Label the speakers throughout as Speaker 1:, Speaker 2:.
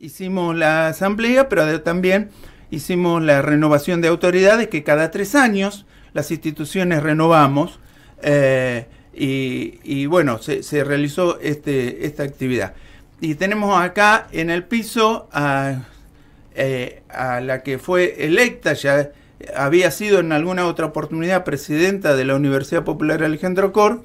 Speaker 1: hicimos la asamblea, pero también hicimos la renovación de autoridades, que cada tres años las instituciones renovamos. Eh, y, bueno, se, realizó este, esta actividad. Y tenemos acá en el piso eh, a, la que fue electa, ya había sido en alguna otra oportunidad presidenta de la Universidad Popular Alejandro Cor,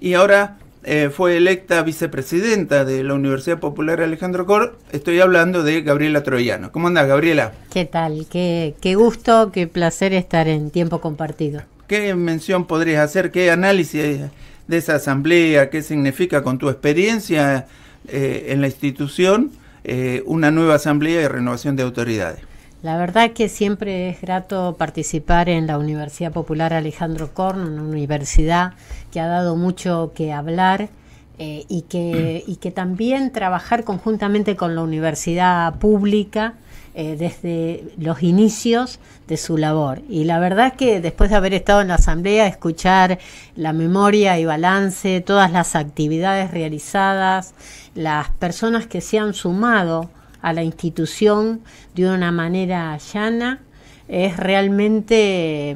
Speaker 1: y ahora eh, fue electa vicepresidenta de la Universidad Popular Alejandro Cor. Estoy hablando de Gabriela Troyano. ¿Cómo andas, Gabriela?
Speaker 2: ¿Qué tal? Qué, gusto, qué placer estar en tiempo compartido.
Speaker 1: ¿Qué mención podrías hacer? ¿Qué análisis de esa asamblea? ¿Qué significa con tu experiencia eh, en la institución eh, una nueva asamblea de renovación de autoridades?
Speaker 2: La verdad que siempre es grato participar en la Universidad Popular Alejandro Korn, una universidad que ha dado mucho que hablar eh, y, que, y que también trabajar conjuntamente con la universidad pública eh, desde los inicios de su labor. Y la verdad que después de haber estado en la asamblea, escuchar la memoria y balance, todas las actividades realizadas, las personas que se han sumado, a la institución de una manera llana es realmente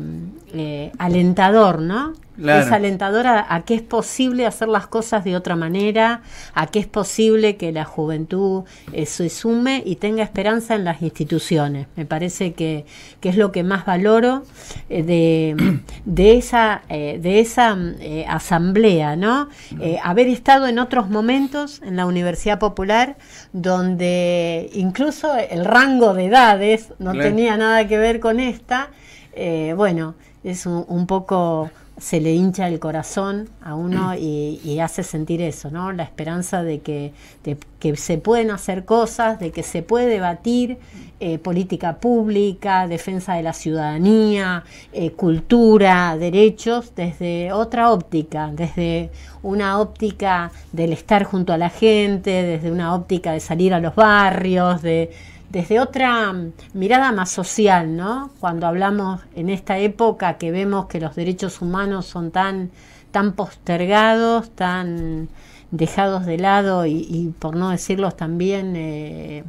Speaker 2: eh, alentador, ¿no? Es alentador a, que es posible hacer las cosas de otra manera, a que es posible que la juventud eh, se sume y tenga esperanza en las instituciones. Me parece que, es lo que más valoro eh, de, esa, de esa asamblea, ¿no? haber estado en otros momentos en la Universidad Popular donde incluso el rango de edades no tenía nada que ver con esta. bueno, es un, poco, se le hincha el corazón a uno y, hace sentir eso, ¿no? La esperanza de que, se pueden hacer cosas, de que se puede debatir eh, política pública, defensa de la ciudadanía, eh, cultura, derechos, desde otra óptica, desde una óptica del estar junto a la gente, desde una óptica de salir a los barrios, de desde otra mm, mirada más social, ¿no? Cuando hablamos en esta época que vemos que los derechos humanos son tan, tan postergados, tan dejados de lado y, por no decirlos también eh,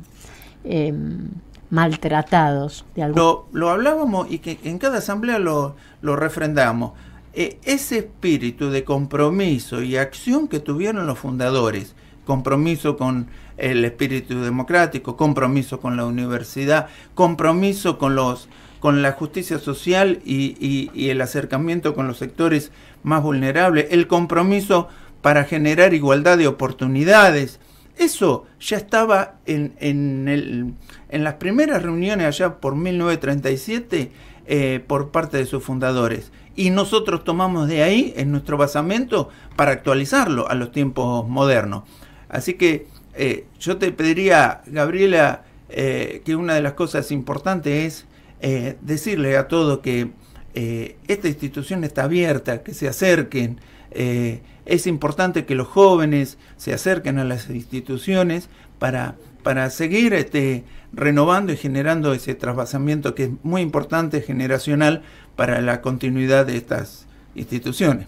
Speaker 2: em, maltratados. De lo,
Speaker 1: lo hablábamos y que en cada asamblea lo, refrendamos. E, ese espíritu de compromiso y acción que tuvieron los fundadores, compromiso con el espíritu democrático, compromiso con la universidad, compromiso con los con la justicia social y, el acercamiento con los sectores más vulnerables, el compromiso para generar igualdad de oportunidades. Eso ya estaba en, en, el, en las primeras reuniones allá por 1937 eh, por parte de sus fundadores. Y nosotros tomamos de ahí en nuestro basamento para actualizarlo a los tiempos modernos. Así que eh, yo te pediría, Gabriela, eh, que una de las cosas importantes es eh, decirle a todos que esta institución está abierta, que se acerquen. es importante que los jóvenes se acerquen a las instituciones para, para seguir este, renovando y generando ese trasvasamiento que es muy importante generacional para la continuidad de estas instituciones.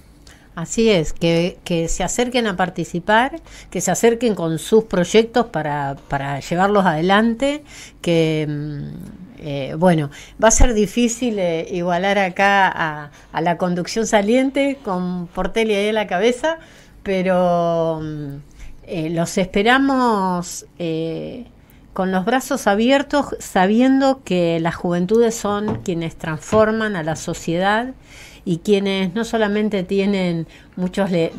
Speaker 2: Así es, que, se acerquen a participar, que se acerquen con sus proyectos para, llevarlos adelante, que mm, eh, bueno, va a ser difícil eh, igualar acá a, la conducción saliente con Portelia ahí en la cabeza, pero mm, eh, los esperamos con los brazos abiertos, sabiendo que las juventudes son quienes transforman a la sociedad y quienes no solamente tienen, muchos le,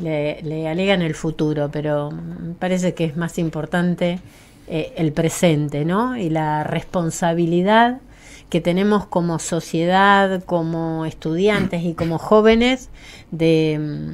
Speaker 2: alegan el futuro, pero parece que es más importante eh, el presente, ¿no? Y la responsabilidad que tenemos como sociedad, como estudiantes y como jóvenes de,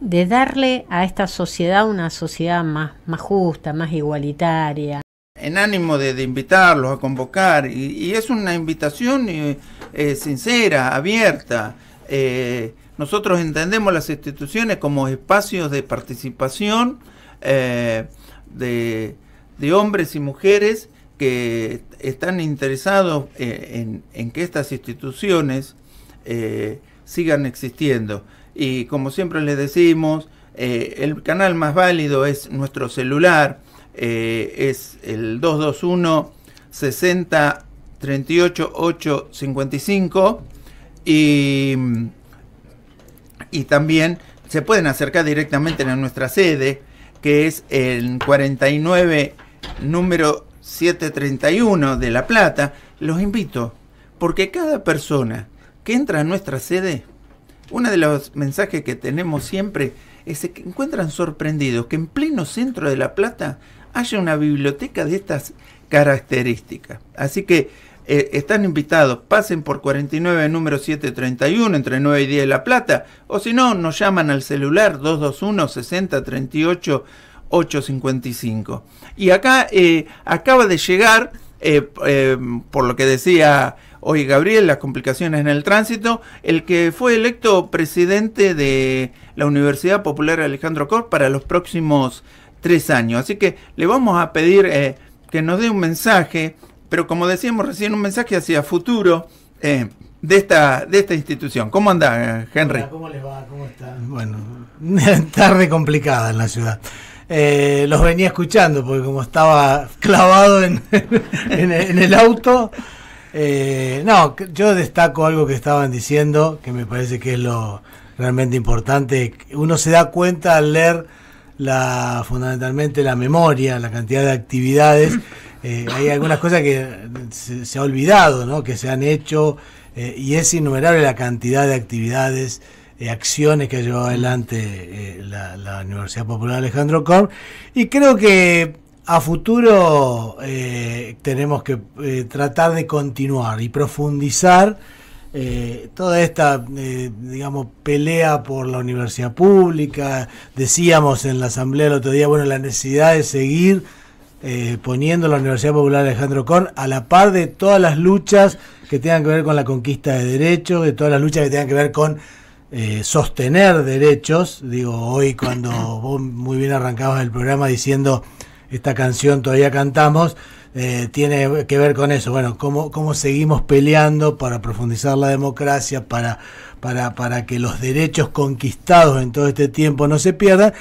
Speaker 2: darle a esta sociedad una sociedad más, más justa, más igualitaria
Speaker 1: en ánimo de, invitarlos a convocar y, es una invitación eh, eh, sincera, abierta. Eh, nosotros entendemos las instituciones como espacios de participación eh, de, hombres y mujeres que están interesados eh, en, en que estas instituciones sigan existiendo. Y como siempre les decimos, el canal más válido es nuestro celular, es el 221 60 38 8 55 y, y también se pueden acercar directamente a nuestra sede, que es el 49 número 731 de La Plata. Los invito, porque cada persona que entra a nuestra sede, uno de los mensajes que tenemos siempre es que encuentran sorprendidos que en pleno centro de La Plata haya una biblioteca de estas características. Así que eh, están invitados, pasen por 49 número 731 entre 9 y 10 de La Plata, o si no, nos llaman al celular 221 60 38 855. Y acá eh, acaba de llegar, eh, por lo que decía hoy Gabriel, las complicaciones en el tránsito, el que fue electo presidente de la Universidad Popular Alejandro Cor para los próximos tres años. Así que le vamos a pedir que nos dé un mensaje pero como decíamos recién, un mensaje hacia futuro eh, de, esta, de esta institución. ¿Cómo anda, eh, Henry? ¿Cómo
Speaker 3: les va? ¿Cómo están? Bueno, tarde complicada en la ciudad.
Speaker 1: Eh, los venía
Speaker 3: escuchando porque como estaba clavado en, el auto, no, yo destaco algo que estaban diciendo, que me parece que es lo realmente importante. Uno se da cuenta al leer la, fundamentalmente la memoria, la cantidad de actividades. Eh, hay algunas cosas que se, ha olvidado, ¿no? que se han hecho, eh, y es innumerable la cantidad de actividades, eh, acciones que ha llevado adelante eh, la, Universidad Popular Alejandro Korn. Y creo que a futuro tenemos que tratar de continuar y profundizar eh, toda esta, eh, digamos, pelea por la universidad pública, decíamos en la asamblea el otro día, bueno, la necesidad de seguir eh, poniendo la Universidad Popular Alejandro Korn a la par de todas las luchas que tengan que ver con la conquista de derechos, de todas las luchas que tengan que ver con sostener derechos. Digo, hoy cuando vos muy bien arrancabas el programa diciendo esta canción todavía cantamos, eh, tiene que ver con eso. Bueno, cómo, cómo seguimos peleando para profundizar la democracia, para, para, para que los derechos conquistados en todo este tiempo no se pierdan.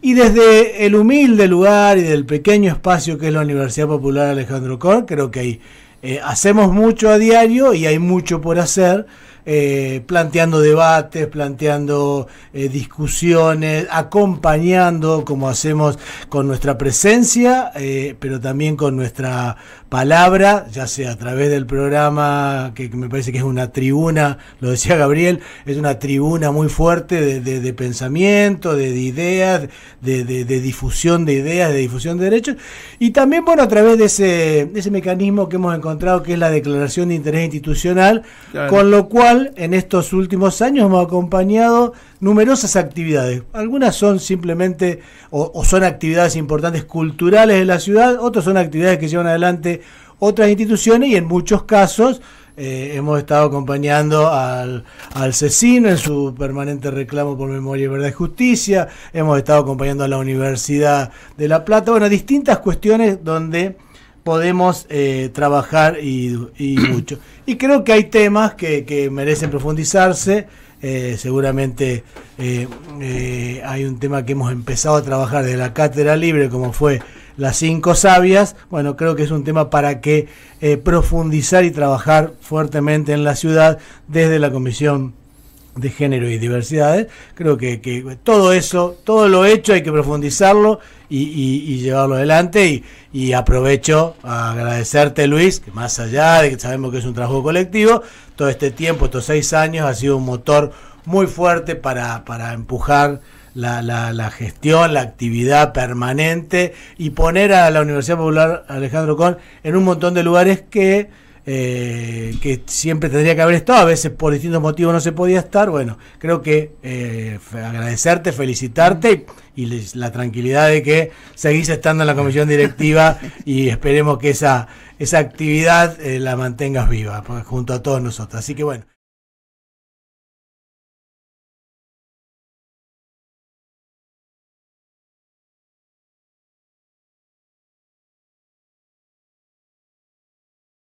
Speaker 3: Y desde el humilde lugar y del pequeño espacio que es la Universidad Popular Alejandro Cor, creo que eh, hacemos mucho a diario y hay mucho por hacer. Eh, planteando debates, planteando eh, discusiones, acompañando como hacemos con nuestra presencia, eh, pero también con nuestra palabra, ya sea a través del programa, que, me parece que es una tribuna, lo decía Gabriel, es una tribuna muy fuerte de, pensamiento, de, ideas, de, difusión de ideas, de difusión de derechos, y también, bueno, a través de ese, mecanismo que hemos encontrado, que es la declaración de interés institucional, con lo cual en estos últimos años hemos acompañado numerosas actividades. Algunas son simplemente o, son actividades importantes culturales de la ciudad, otras son actividades que llevan adelante otras instituciones y en muchos casos eh, hemos estado acompañando al, al en su permanente reclamo por memoria, y verdad y justicia, hemos estado acompañando a la Universidad de La Plata, bueno, distintas cuestiones donde podemos eh, trabajar y, mucho. Y creo que hay temas que, merecen profundizarse. Eh, seguramente eh, hay un tema que hemos empezado a trabajar de la cátedra libre, como fue las cinco sabias. Bueno, creo que es un tema para que profundizar y trabajar fuertemente en la ciudad desde la Comisión de género y diversidades, creo que, que, todo eso, todo lo hecho hay que profundizarlo y, llevarlo adelante y, aprovecho a agradecerte Luis, que más allá de que sabemos que es un trabajo colectivo, todo este tiempo, estos seis años, ha sido un motor muy fuerte para, para empujar la, la, la, gestión, la actividad permanente y poner a la Universidad Popular Alejandro Con en un montón de lugares que eh, que siempre tendría que haber estado, a veces por distintos motivos no se podía estar. Bueno, creo que eh, agradecerte, felicitarte y la tranquilidad de que seguís estando en la comisión directiva y esperemos que esa, esa actividad eh, la mantengas viva pues, junto a todos nosotros. Así que bueno.